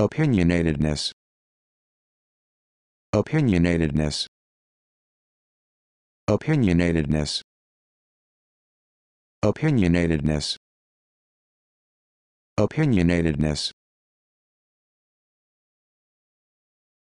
Opinionatedness. Opinionatedness. Opinionatedness. Opinionatedness. Opinionatedness.